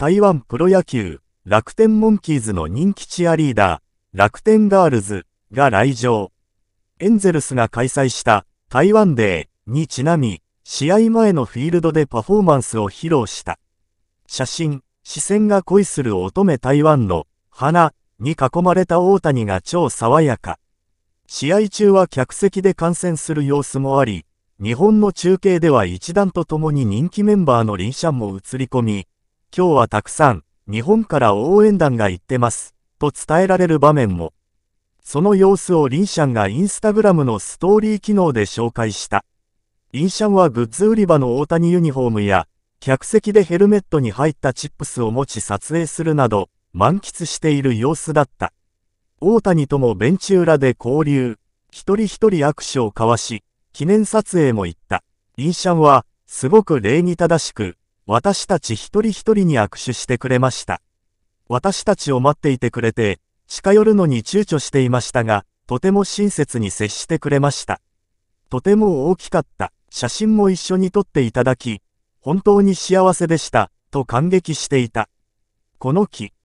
台湾プロ野球、楽天モンキーズの人気チアリーダー、楽天ガールズが来場。エンゼルスが開催した台湾デーにちなみ、試合前のフィールドでパフォーマンスを披露した。写真、視線が恋する乙女台湾の花に囲まれた大谷が超爽やか。試合中は客席で観戦する様子もあり、日本の中継では一段とともに人気メンバーの臨車も映り込み、今日はたくさん、日本から応援団が行ってます、と伝えられる場面も。その様子をリンシャンがインスタグラムのストーリー機能で紹介した。リンシャンはグッズ売り場の大谷ユニフォームや、客席でヘルメットに入ったチップスを持ち撮影するなど、満喫している様子だった。大谷ともベンチ裏で交流、一人一人握手を交わし、記念撮影も行った。リンシャンは、すごく礼儀正しく、私たち一人一人に握手してくれました。私たちを待っていてくれて、近寄るのに躊躇していましたが、とても親切に接してくれました。とても大きかった、写真も一緒に撮っていただき、本当に幸せでした、と感激していた。この木、